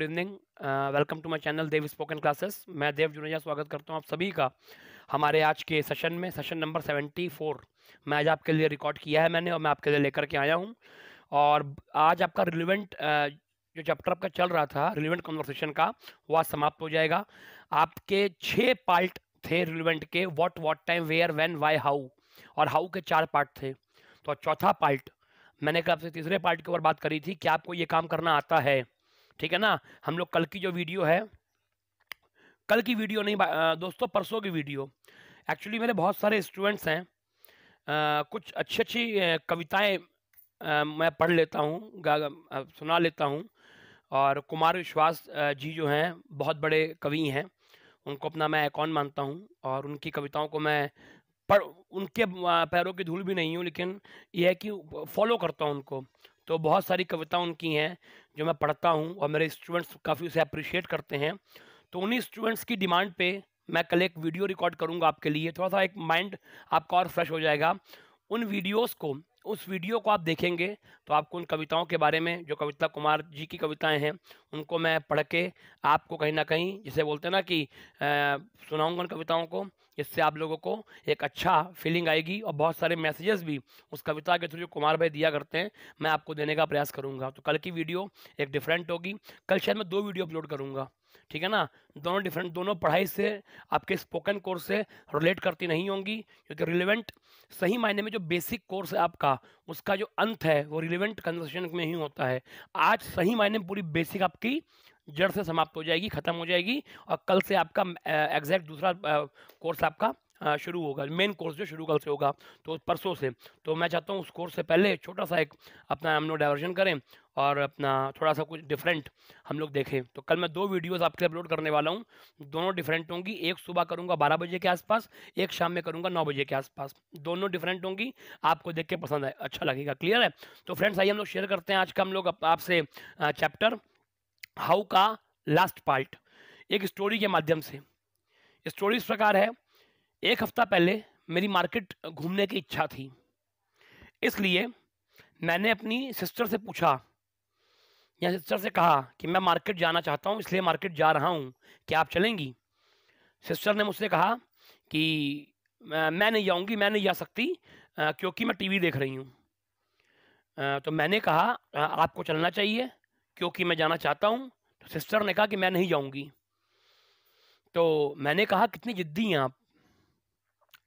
good evening welcome to my channel Dev spoken classes मैं देव जुनेजा स्वागत करता हूं आप सभी का हमारे आज के सेशन में सेशन नंबर 74 मैं आज आपके लिए रिकॉर्ड किया है मैंने और मैं आपके लिए लेकर के आया हूं और आज आपका रिलेवेंट जो चैप्टर आपका चल रहा था रिलेवेंट कन्वर्सेशन का वो आज समाप्त हो जाएगा आपके छः पार्ट थे रिलेवेंट के what what time where when why how और हाउ के चार पार्ट थे तो चौथा पार्ट मैंने कल आपसे तीसरे पार्ट के ऊपर बात करी थी कि आपको ये काम करना आता है ठीक है ना हम लोग कल की जो वीडियो है कल की वीडियो नहीं दोस्तों परसों की वीडियो एक्चुअली मेरे बहुत सारे स्टूडेंट्स हैं कुछ अच्छी अच्छी कविताएं मैं पढ़ लेता हूँ सुना लेता हूँ और कुमार विश्वास जी जो हैं बहुत बड़े कवि हैं उनको अपना मैं अकॉन मानता हूँ और उनकी कविताओं को मैं पढ़ उनके पैरों की धूल भी नहीं हूँ लेकिन यह है कि फॉलो करता हूँ उनको तो बहुत सारी कविता उनकी हैं जो मैं पढ़ता हूँ और मेरे स्टूडेंट्स काफ़ी उसे अप्रिशिएट करते हैं तो उन्हीं स्टूडेंट्स की डिमांड पे मैं कल एक वीडियो रिकॉर्ड करूँगा आपके लिए थोड़ा सा एक माइंड आपका और फ्रेश हो जाएगा उन वीडियोज़ को उस वीडियो को आप देखेंगे तो आपको उन कविताओं के बारे में जो कविता कुमार जी की कविताएं हैं उनको मैं पढ़ के आपको कहीं ना कहीं जिसे बोलते हैं ना कि सुनाऊंगा उन कविताओं को इससे आप लोगों को एक अच्छा फीलिंग आएगी और बहुत सारे मैसेजेस भी उस कविता के थ्रू जो कुमार भाई दिया करते हैं मैं आपको देने का प्रयास करूँगा तो कल की वीडियो एक डिफरेंट होगी कल शायद मैं दो वीडियो अपलोड करूँगा ठीक है ना दोनों डिफरेंट दोनों पढ़ाई से आपके स्पोकन कोर्स से रिलेट करती नहीं होंगी क्योंकि रिलेवेंट सही मायने में जो बेसिक कोर्स है आपका उसका जो अंत है वो रिलेवेंट कन्वर्सेशन में ही होता है आज सही मायने में पूरी बेसिक आपकी जड़ से समाप्त हो जाएगी ख़त्म हो जाएगी और कल से आपका एग्जैक्ट दूसरा कोर्स आपका शुरू होगा मेन कोर्स जो शुरू कल से होगा तो परसों से तो मैं चाहता हूँ उस कोर्स से पहले छोटा सा एक अपना हम लोग डाइवर्जन करें और अपना थोड़ा सा कुछ डिफरेंट हम लोग देखें तो कल मैं दो वीडियोस आपके अपलोड करने वाला हूँ दोनों डिफरेंट होंगी एक सुबह करूँगा बारह बजे के आसपास एक शाम में करूँगा नौ बजे के आसपास दोनों डिफरेंट होंगी आपको देख के पसंद है अच्छा लगेगा क्लियर है तो फ्रेंड्स आइए हम लोग शेयर करते हैं आज का हम लोग आपसे चैप्टर हाउ का लास्ट पार्ट एक स्टोरी के माध्यम से स्टोरी इस प्रकार है एक हफ्ता पहले मेरी मार्केट घूमने की इच्छा थी इसलिए मैंने अपनी सिस्टर से पूछा या सिस्टर से कहा कि मैं मार्केट जाना चाहता हूँ इसलिए मार्केट जा रहा हूँ क्या आप चलेंगी सिस्टर ने मुझसे कहा कि मैं नहीं जाऊँगी मैं नहीं जा सकती क्योंकि मैं टीवी देख रही हूँ तो मैंने कहा आपको चलना चाहिए क्योंकि मैं जाना चाहता हूँ तो सिस्टर ने कहा कि मैं नहीं जाऊँगी तो मैंने कहा कितनी ज़िद्दी हैं आप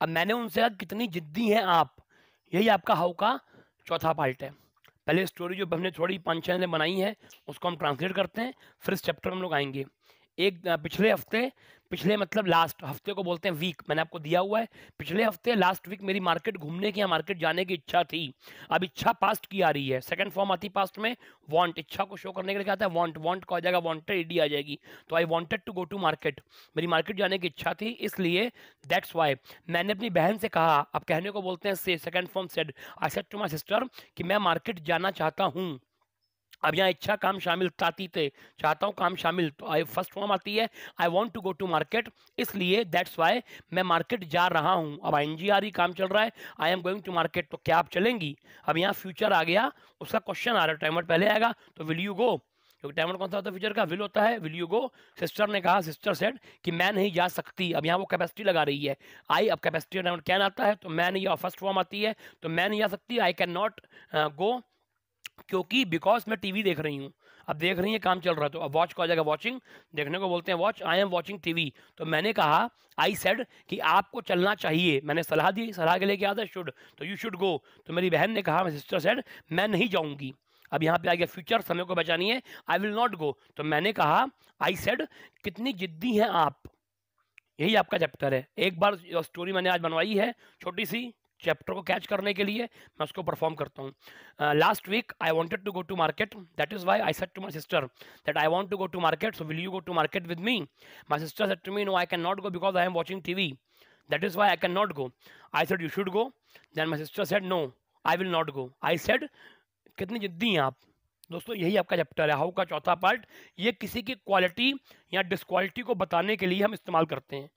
अब मैंने उनसे कहा कितनी जिद्दी हैं आप यही आपका हाउ का चौथा पार्ट है पहले स्टोरी जो हमने थोड़ी पाँच छः बनाई है उसको हम ट्रांसलेट करते हैं फिर इस चैप्टर में हम लोग आएंगे एक पिछले हफ्ते पिछले मतलब लास्ट हफ्ते को बोलते हैं वीक मैंने आपको दिया हुआ है पिछले हफ्ते लास्ट वीक मेरी मार्केट घूमने की या मार्केट जाने की इच्छा थी अब इच्छा पास्ट की आ रही है सेकंड फॉर्म आती पास्ट में वांट इच्छा को शो करने के लिए क्या आता है वांट वांट को आ जाएगा वांटेड ईडी आ जाएगी तो I wanted to go to market मेरी मार्केट जाने की इच्छा थी इसलिए दैट्स वाई मैंने अपनी बहन से कहा अब कहने को बोलते हैं से second form said I said to my sister कि मैं मार्केट जाना चाहता हूँ अब यहाँ इच्छा काम शामिल थे चाहता हूँ काम शामिल तो आई फर्स्ट फॉर्म आती है I want to go to market इसलिए दैट्स वाई मैं मार्केट जा रहा हूँ अब आई एन आ काम चल रहा है I am going to market तो क्या आप चलेंगी अब यहाँ फ्यूचर आ गया उसका क्वेश्चन आ रहा है टाइमर पहले आएगा तो विल यू गो क्योंकि टाइमर कौन सा होता है फ्यूचर का विल होता है विल यू गो सिस्टर ने कहा सिस्टर सेट कि मैं नहीं जा सकती अब यहाँ वो कैपेसिटी लगा रही है आई अब कैपेसिटी टाइमर कैन आता है तो मैं नहीं फर्स्ट फॉर्म आती है तो मैं नहीं जा सकती आई कैन नॉट गो क्योंकि बिकॉज मैं टीवी देख रही हूँ अब देख रही है काम चल रहा है तो अब वॉच को आ जाएगा वॉचिंग देखने को बोलते हैं watch I am watching TV तो मैंने कहा आई सेड कि आपको चलना चाहिए मैंने सलाह दी सलाह के लेके आता शुड तो यू शुड गो तो मेरी बहन ने कहा सिस्टर सेड मैं नहीं जाऊँगी अब यहाँ पे आ गया फ्यूचर समय को बचानी है आई विल नॉट गो तो मैंने कहा आई सेड कितनी जिद्दी हैं आप यही आपका चैप्टर है एक बार स्टोरी मैंने आज बनवाई है छोटी सी चैप्टर को कैच करने के लिए मैं उसको परफॉर्म करता हूँ last week I wanted to go to market that is why I said to my sister that I want to go to market so will you go to market with me my sister said to me no I can not go because I am watching T V that is why I can not go I said you should go then my sister said no I will not go I said कितनी जिद्दी हैं आप दोस्तों यही आपका chapter है how का चौथा पार्ट ये किसी की क्वालिटी या डिसक्वालिटी को बताने के लिए हम इस्तेमाल करते हैं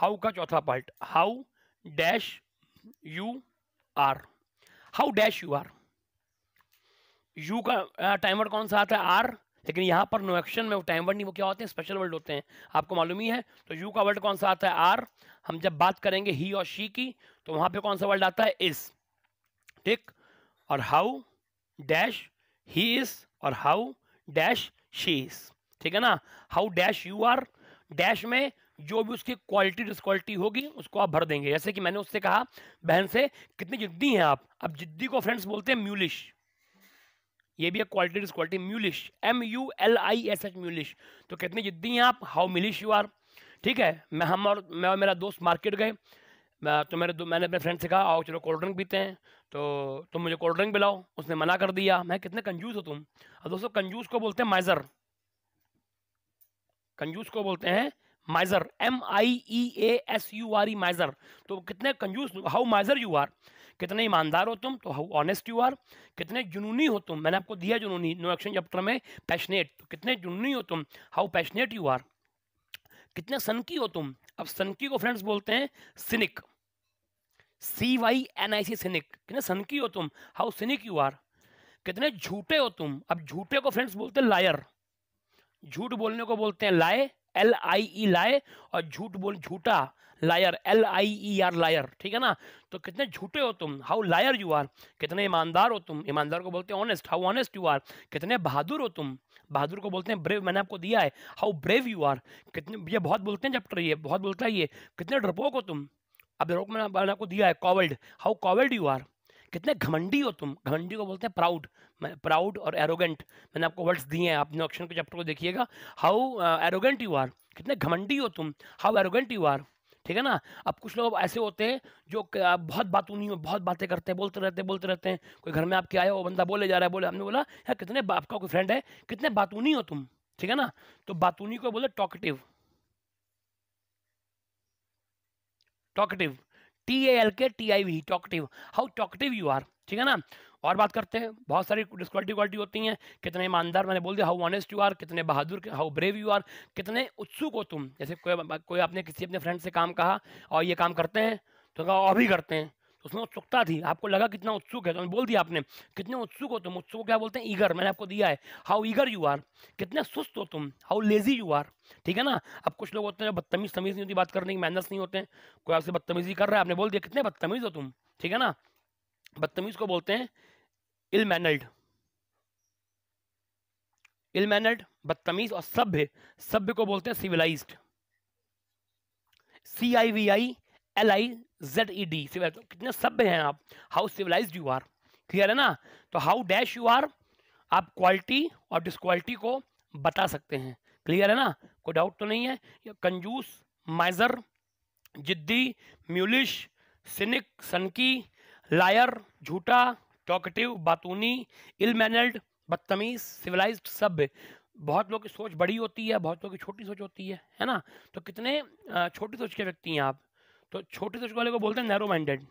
हाउ का चौथा part how dash you are how dash you are you का टाइमर कौन सा आता है आर लेकिन यहां पर नो एक्शन में वो टाइम वर्ड नहीं वो क्या होते हैं स्पेशल वर्ड होते हैं आपको मालूम ही है तो यू का वर्ड कौन सा आता है आर हम जब बात करेंगे ही और शी की तो वहां पे कौन सा वर्ड आता है इस ठीक और हाउ डैश ही इज और हाउ डैश शी इज ठीक है ना how dash you are dash में जो भी उसकी क्वालिटी डिसक्वालिटी होगी उसको आप भर देंगे जैसे कि मैंने उससे कहा बहन से कितनी जिद्दी हैं आप अब जिद्दी को फ्रेंड्स बोलते हैं म्यूलिश ये भी एक quality disquality mulish M U L I S H mulish तो कितनी जिद्दी हैं आप हाउ मिलिश यू आर ठीक है मैं हम और मैं और मेरा दोस्त मार्केट गए तो मेरे दो मैंने अपने फ्रेंड से कहा आओ चलो कोल्ड ड्रिंक पीते हैं तो तुम मुझे कोल्ड ड्रिंक पिलाओ उसने मना कर दिया मैं कितने कंजूस हो तुम अब दोस्तों कंजूस को बोलते हैं माइजर कंजूस को बोलते हैं miser M I E A S U R E miser तो कितने कंजूस हाउ माइजर यू आर कितने ईमानदार हो तुम तो हाउ ऑनेस्ट यू आर कितने जुनूनी हो तुम मैंने आपको दिया जुनूनी नो एक्शन चैप्टर में पैशनेट तो कितने जुनूनी हो तुम हाउ पैशनेट यू आर कितने सनकी हो तुम अब सनकी को फ्रेंड्स बोलते हैं cynic C Y N I C cynic कितने सनकी हो तुम हाउ सिनिक यू आर कितने झूठे हो तुम अब झूठे को फ्रेंड्स बोलते हैं लायर झूठ बोलने को बोलते हैं लाए एल आई ई लाए और झूठ बोल झूठा liar L I E R liar ठीक है ना तो कितने झूठे हो तुम हाउ लायर यू आर कितने ईमानदार हो तुम ईमानदार को बोलते हैं honest how honest you are कितने बहादुर हो तुम बहादुर को बोलते हैं ब्रेव मैंने आपको दिया है हाउ ब्रेव यू आर कितने ये बहुत बोलते हैं चैप्टर ये बहुत बोलता है ये कितने डरपोक हो तुम अब डरपोक मैंने आपको दिया है coward how coward you are कितने घमंडी हो तुम घमंडी को बोलते हैं प्राउड प्राउड और एरोगेंट मैंने आपको वर्ड्स दिए हैं आपने ऑप्शन के चैप्टर को देखिएगा हाउ एरोगेंट यू आर कितने घमंडी हो तुम हाउ एरोगेंट यू आर ठीक है ना अब कुछ लोग ऐसे होते हैं जो बहुत बातूनी हो बहुत बातें करते हैं बोलते रहते हैं बोलते रहते हैं कोई घर में आपके आया हो बंदा बोले जा रहा है बोले हमने बोला यार कितने आपका कोई फ्रेंड है कितने बातूनी हो तुम ठीक है ना तो बातूनी को बोले talkative talkative T A L K T I V talkative how talkative you are ठीक है ना और बात करते हैं बहुत सारी डिस्क्वालिटी क्वालिटी होती हैं कितने ईमानदार मैंने बोल दिया हाउ ऑनेस्ट यू आर कितने बहादुर हाउ ब्रेव यू आर कितने उत्सुक हो तुम जैसे कोई कोई आपने किसी अपने फ्रेंड से काम कहा और ये काम करते हैं तो कहा और भी करते हैं उसमें उत्सुकता थी आपको लगा कितना उत्सुक है तो बोल दिया आपने कितने उत्सुक हो तुम उत्सुक क्या बोलते हैं ईगर मैंने आपको दिया है हाउ ईगर यू आर कितने सुस्त हो तुम हाउ लेजी यू आर ठीक है ना अब कुछ लोग होते हैं जो बदतमीज तमीज नहीं होती बात करने की मैनर्स नहीं होते हैं कोई आपसे बदतमीजी कर रहा है आपने बोल दिया कितने बदतमीज हो तुम ठीक है ना बदतमीज को बोलते हैं इल मैनल्ड इल मैनर्ड बदतमीज और सभ्य सभ्य को बोलते हैं civilized C I V I L I Z E D कितने सभ्य हैं आप how civilize you are clear है ना तो हाउ डैश यू आर आप क्वालिटी और डिसक्वालिटी को बता सकते हैं क्लियर है ना कोई डाउट तो नहीं है कंजूस माइजर जिद्दी म्यूलिश सिनिक सनकी लायर झूठा टॉकटिव बातूनी इल मैनल्ड बदतमीज सिविलाइज सभ्य बहुत लोगों की सोच बड़ी होती है बहुत लोगों की छोटी सोच होती है है ना तो कितने छोटी सोच के व्यक्ति हैं आप तो छोटे सोच वाले को बोलते हैं नैरो माइंडेड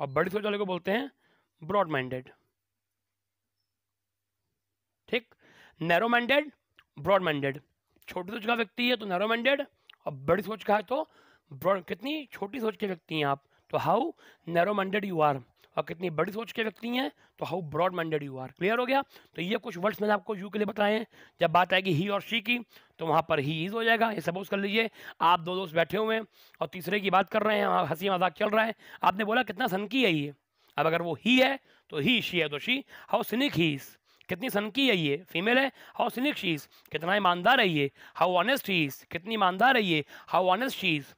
और बड़ी सोच वाले को बोलते हैं ब्रॉड माइंडेड ठीक नैरो माइंडेड ब्रॉड माइंडेड छोटी सोच का व्यक्ति है तो नैरो माइंडेड और बड़ी सोच का है तो ब्रॉड कितनी छोटी सोच के व्यक्ति हैं आप तो how narrow minded you are और कितनी बड़ी सोच के व्यक्ति हैं तो how broad minded you are clear हो गया तो ये कुछ वर्ड्स मैंने आपको यू के लिए बताए हैं जब बात आएगी ही और शी की तो वहाँ पर ही इज हो जाएगा ये सपोज कर लीजिए आप दो दोस्त बैठे हुए हैं और तीसरे की बात कर रहे हैं हंसी मजाक चल रहा है आपने बोला कितना सनकी है ये अब अगर वो ही है तो ही शी है तो she how cynic he is कितनी सनकी है ये फीमेल है हाउ सिनिक शीज कितना ईमानदार है ये हाउ ऑनेस्ट शीज कितनी ईमानदार है ये हाउ ऑनेस्ट शीज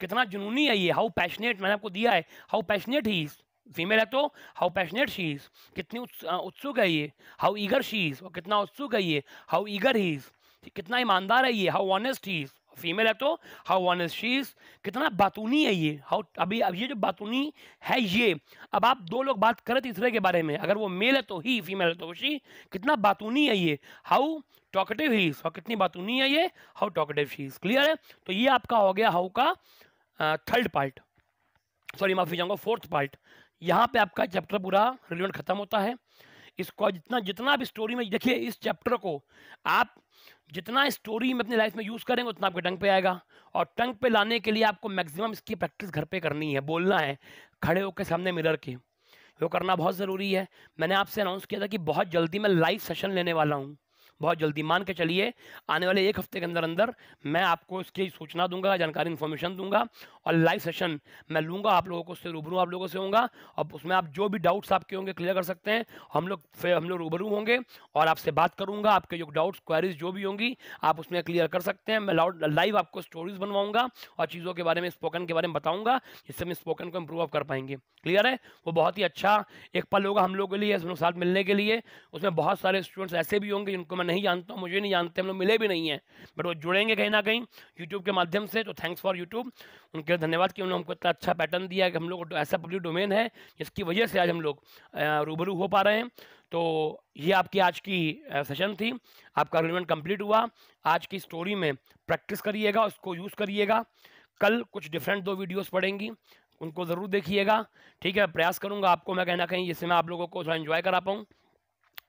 कितना जुनूनी है ये हाउ पैशनेट मैंने आपको दिया है how passionate he is female है तो हाउ पैशनेट शी इज कितनी उत्सुक है ये हाउ ईगर शी इज और कितना उत्सुक है ये हाउ ईगर ही इज कितना ईमानदार है ये how honest he is female है तो हाउ ऑनेस्ट शी इज कितना बातूनी है ये हाउ अभी अब ये जो बातूनी है ये अब आप दो लोग बात करें तीसरे के बारे में अगर वो मेल है तो ही फीमेल है तो शी कितना बातूनी है ये हाउ टॉकेटिव ही इज और कितनी बातूनी है ये how talkative she is clear है तो ये आपका हो गया हाउ का थर्ड पार्ट सॉरी माफी चाहूँगा फोर्थ पार्ट यहाँ पे आपका चैप्टर पूरा रिलेवेंट खत्म होता है इसको जितना जितना भी स्टोरी में देखिए इस चैप्टर को आप जितना स्टोरी में अपनी लाइफ में यूज़ करेंगे उतना आपके टंग पे आएगा और टंग पे लाने के लिए आपको मैक्सिमम इसकी प्रैक्टिस घर पे करनी है बोलना है खड़े होकर सामने मिरर के वो करना बहुत ज़रूरी है मैंने आपसे अनाउंस किया था कि बहुत जल्दी मैं लाइव सेशन लेने वाला हूँ बहुत जल्दी मान के चलिए आने वाले एक हफ्ते के अंदर अंदर मैं आपको इसकी सूचना दूंगा जानकारी इन्फॉर्मेशन दूंगा और लाइव सेशन मैं लूँगा आप लोगों को उससे रूबरू आप लोगों से होंगे और उसमें आप जो भी डाउट्स आपके होंगे क्लियर कर सकते हैं हम लोग हम लोग रूबरू होंगे और आपसे बात करूँगा आपके जो डाउट्स क्वारीज जो भी होंगी आप उसमें क्लियर कर सकते हैं मैं लाइव आपको स्टोरीज बनवाऊंगा और चीज़ों के बारे में स्पोकन के बारे में बताऊँगा जिससे हम स्पोकन को इम्प्रूव कर पाएंगे क्लियर है वो बहुत ही अच्छा एक पल होगा हम लोग के लिए साथ मिलने के लिए उसमें बहुत सारे स्टूडेंट्स ऐसे भी होंगे जिनको मैंने नहीं जानता मुझे नहीं जानते हम लोग मिले भी नहीं हैं बट वो जुड़ेंगे कहीं ना कहीं यूट्यूब के माध्यम से तो थैंक्स फॉर यूट्यूब उनके लिए धन्यवाद कि उन्होंने हमको इतना अच्छा पैटर्न दिया कि हम लोग ऐसा पब्लिक डोमेन है जिसकी वजह से आज हम लोग रूबरू हो पा रहे हैं तो ये आपकी आज की सेशन थी आपका रिलेवेंट कम्प्लीट हुआ आज की स्टोरी में प्रैक्टिस करिएगा उसको यूज़ करिएगा कल कुछ डिफरेंट दो वीडियोस पड़ेंगी उनको ज़रूर देखिएगा ठीक है प्रयास करूँगा आपको मैं कहना कहीं जिससे मैं आप लोगों को थोड़ा एंजॉय करा पाऊँ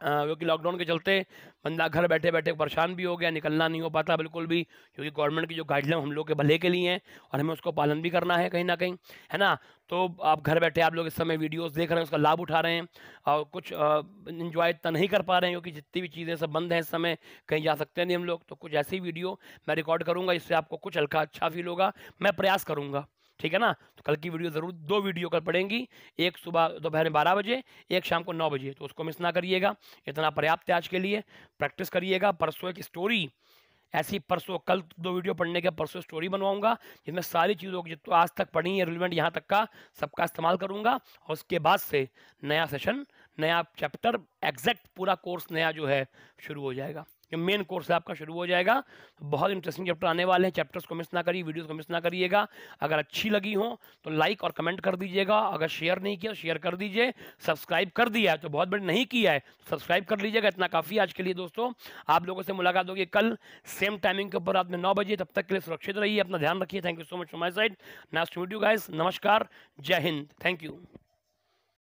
क्योंकि लॉकडाउन के चलते बंदा घर बैठे बैठे परेशान भी हो गया निकलना नहीं हो पाता बिल्कुल भी क्योंकि गवर्नमेंट की जो गाइडलाइन हम लोग के भले के लिए हैं और हमें उसको पालन भी करना है कहीं ना कहीं है ना तो आप घर बैठे आप लोग इस समय वीडियोस देख रहे हैं उसका लाभ उठा रहे हैं और कुछ इन्जॉय इतना तो नहीं कर पा रहे हैं क्योंकि जितनी भी चीज़ें सब बंद हैं इस समय कहीं जा सकते नहीं हम लोग तो कुछ ऐसी वीडियो मैं रिकॉर्ड करूँगा इससे आपको कुछ हल्का अच्छा फील होगा मैं प्रयास करूँगा ठीक है ना तो कल की वीडियो ज़रूर दो वीडियो कल पड़ेंगी एक सुबह दोपहर में बारह बजे एक शाम को नौ बजे तो उसको मिस ना करिएगा इतना पर्याप्त है आज के लिए प्रैक्टिस करिएगा परसों एक स्टोरी ऐसी परसों कल दो वीडियो पढ़ने के परसों स्टोरी बनवाऊंगा जिसमें सारी चीज़ों की जितना आज तक पढ़ी है रिलेवेंट यहाँ तक का सबका इस्तेमाल करूँगा और उसके बाद से नया सेशन नया चैप्टर एग्जैक्ट पूरा कोर्स नया जो है शुरू हो जाएगा जो मेन कोर्स है आपका शुरू हो जाएगा तो बहुत इंटरेस्टिंग चैप्टर आने वाले हैं चैप्टर्स को मिस ना करिए वीडियोस को मिस ना करिएगा अगर अच्छी लगी हो तो लाइक और कमेंट कर दीजिएगा अगर शेयर नहीं किया शेयर कर दीजिए सब्सक्राइब कर दिया है तो बहुत बड़ी नहीं किया है तो सब्सक्राइब कर लीजिएगा इतना काफ़ी आज के लिए दोस्तों आप लोगों से मुलाकात होगी कल सेम टाइमिंग के ऊपर रात में नौ बजे तब तक के लिए सुरक्षित रहिए अपना ध्यान रखिए thank you so much for my side next video guys नमस्कार जय हिंद थैंक यू